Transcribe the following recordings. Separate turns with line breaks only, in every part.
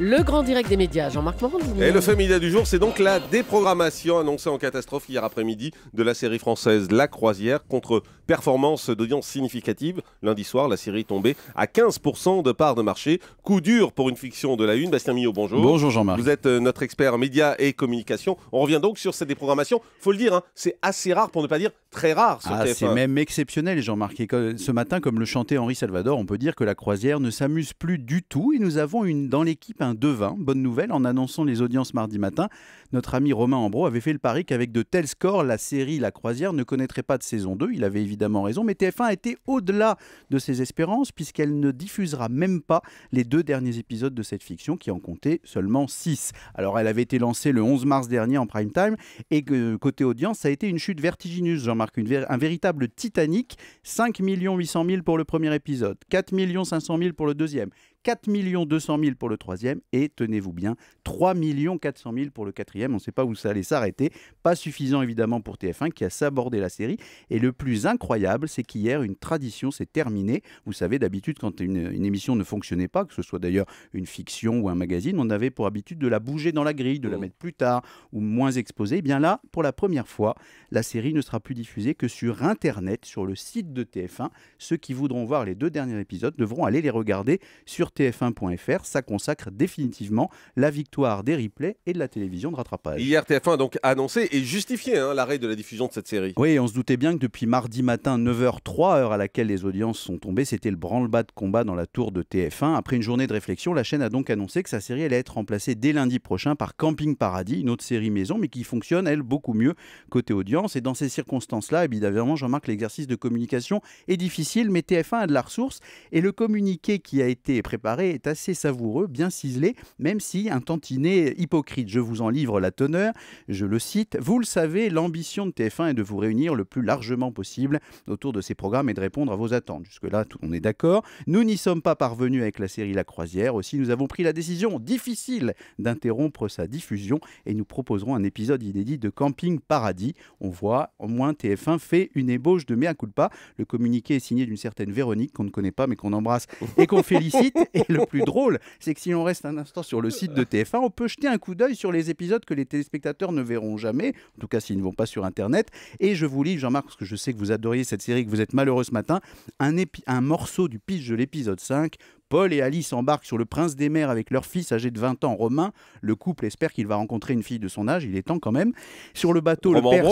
Le grand direct des médias, Jean-Marc Morand. Et le média du jour, c'est donc la déprogrammation annoncée en catastrophe hier après-midi de la série française La Croisière contre performance d'audience significative. Lundi soir, la série est tombée à 15% de part de marché. Coup dur pour une fiction de la Une. Bastien Millot, bonjour. Bonjour Jean-Marc. Vous êtes euh, notre expert médias et communication. On revient donc sur cette déprogrammation. Faut le dire, hein, c'est assez rare pour ne pas dire très rare. Ah, c'est même
exceptionnel, Jean-Marc. Ce matin, comme le chantait Henri Salvador, on peut dire que La Croisière ne s'amuse plus du tout et nous avons une dans l'équipe un devin. Bonne nouvelle, en annonçant les audiences mardi matin, notre ami Romain Ambro avait fait le pari qu'avec de tels scores, la série La Croisière ne connaîtrait pas de saison 2. Il avait évidemment raison, mais TF1 était au-delà de ses espérances puisqu'elle ne diffusera même pas les deux derniers épisodes de cette fiction qui en comptait seulement 6. Alors elle avait été lancée le 11 mars dernier en prime time et côté audience, ça a été une chute vertigineuse, Jean-Marc, un véritable Titanic. 5 800 000 pour le premier épisode, 4 500 000 pour le deuxième, 4 200 000 pour le troisième et, tenez-vous bien, 3 400 000 pour le quatrième. On ne sait pas où ça allait s'arrêter. Pas suffisant évidemment pour TF1 qui a sabordé la série. Et le plus incroyable, c'est qu'hier, une tradition s'est terminée. Vous savez, d'habitude, quand une, émission ne fonctionnait pas, que ce soit d'ailleurs une fiction ou un magazine, on avait pour habitude de la bouger dans la grille, de la mmh. mettre plus tard ou moins exposée. Et eh bien là, pour la première fois, la série ne sera plus diffusée que sur Internet, sur le site de TF1. Ceux qui voudront voir les deux derniers épisodes devront aller les regarder sur tf1.fr. Ça consacre définitivement la victoire des replays et de la télévision de rattrapage.
Hier, TF1 a donc annoncé et justifié hein, l'arrêt de la diffusion de cette série.
Oui, on se doutait bien que depuis mardi matin, 9h03, heure à laquelle les audiences sont tombées, c'était le branle-bas de combat dans la tour de TF1. Après une journée de réflexion, la chaîne a donc annoncé que sa série allait être remplacée dès lundi prochain par Camping Paradis, une autre série maison, mais qui fonctionne, elle, beaucoup mieux côté audience. Et dans ces circonstances-là, évidemment, Jean-Marc, l'exercice de communication est difficile, mais TF1 a de la ressource. Et le communiqué qui a été préparé est assez savoureux, bien ciselé, même si un tantinet hypocrite. Je vous en livre la teneur, je le cite. Vous le savez, l'ambition de TF1 est de vous réunir le plus largement possible autour de ces programmes et de répondre à vos attentes. Jusque-là, on est d'accord. Nous n'y sommes pas parvenus avec la série La Croisière. Aussi, nous avons pris la décision difficile d'interrompre sa diffusion et nous proposerons un épisode inédit de Camping Paradis. On voit, au moins TF1 fait une ébauche de mea culpa. Le communiqué est signé d'une certaine Véronique qu'on ne connaît pas mais qu'on embrasse et qu'on félicite. Et le plus drôle, c'est que si on reste un instant sur le site de TF1, on peut jeter un coup d'œil sur les épisodes que les téléspectateurs ne verront jamais, en tout cas s'ils ne vont pas sur Internet. Et je vous lis, Jean-Marc, parce que je sais que vous adoriez cette série, que vous êtes malheureux ce matin, un, un morceau du pitch de l'épisode 5 Paul et Alice embarquent sur le Prince des Mers avec leur fils âgé de 20 ans, Romain. Le couple espère qu'il va rencontrer une fille de son âge, il est temps quand même. Sur le bateau, le père, le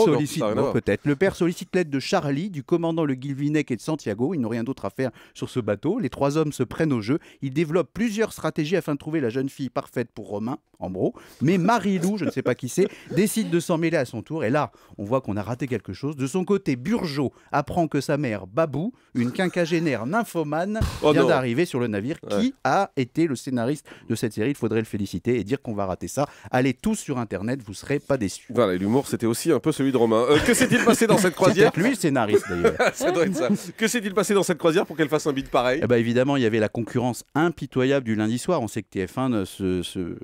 père, sollicite... l'aide de Charlie, du commandant Le Guilvinec et de Santiago. Ils n'ont rien d'autre à faire sur ce bateau. Les trois hommes se prennent au jeu. Ils développent plusieurs stratégies afin de trouver la jeune fille parfaite pour Romain en gros. Mais Marie-Lou, je ne sais pas qui c'est, décide de s'en mêler à son tour. Et là, on voit qu'on a raté quelque chose. De son côté, Burgeot apprend que sa mère, Babou, une quinquagénaire nymphomane, oh vient d'arriver sur le navire. Qui a été le scénariste de cette série Il faudrait le féliciter et dire qu'on va rater ça. Allez tous sur
Internet, vous serez pas déçus. Voilà, l'humour, c'était aussi un peu celui de Romain. Euh, que s'est-il passé dans cette croisière C'est lui le scénariste d'ailleurs. Ah, ça doit être ça. Que s'est-il passé dans cette croisière pour qu'elle fasse un beat pareil eh ben, Évidemment, il y avait la concurrence
impitoyable du lundi soir. On sait que TF1 euh, se, se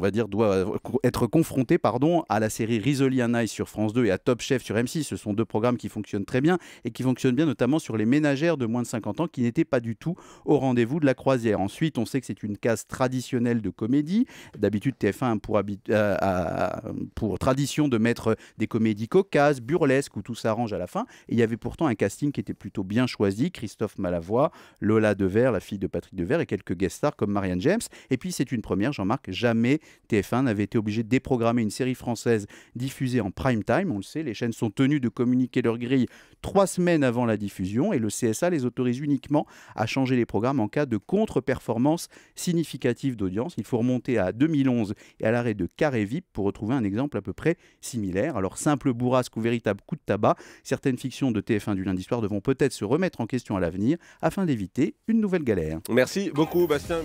on va dire, doit être confronté pardon, à la série Risoli and I sur France 2 et à Top Chef sur M6. Ce sont deux programmes qui fonctionnent très bien et qui fonctionnent bien notamment sur les ménagères de moins de 50 ans qui n'étaient pas du tout au rendez-vous de la croisière. Ensuite, on sait que c'est une case traditionnelle de comédie. D'habitude, TF1 pour, a pour tradition de mettre des comédies cocasses, burlesques, où tout s'arrange à la fin. Et il y avait pourtant un casting qui était plutôt bien choisi. Christophe Malavoie, Lola Devers, la fille de Patrick Devers, et quelques guest stars comme Marianne James. Et puis, c'est une première, Jean-Marc, jamais TF1 avait été obligé de déprogrammer une série française diffusée en prime time. On le sait, les chaînes sont tenues de communiquer leur grille trois semaines avant la diffusion et le CSA les autorise uniquement à changer les programmes en cas de contre-performance significative d'audience. Il faut remonter à 2011 et à l'arrêt de Carré VIP pour retrouver un exemple à peu près similaire. Alors simple bourrasque ou véritable coup de tabac, certaines fictions de TF1 du lundi soir devront peut-être se remettre en question à l'avenir afin d'éviter une nouvelle galère.
Merci beaucoup Bastien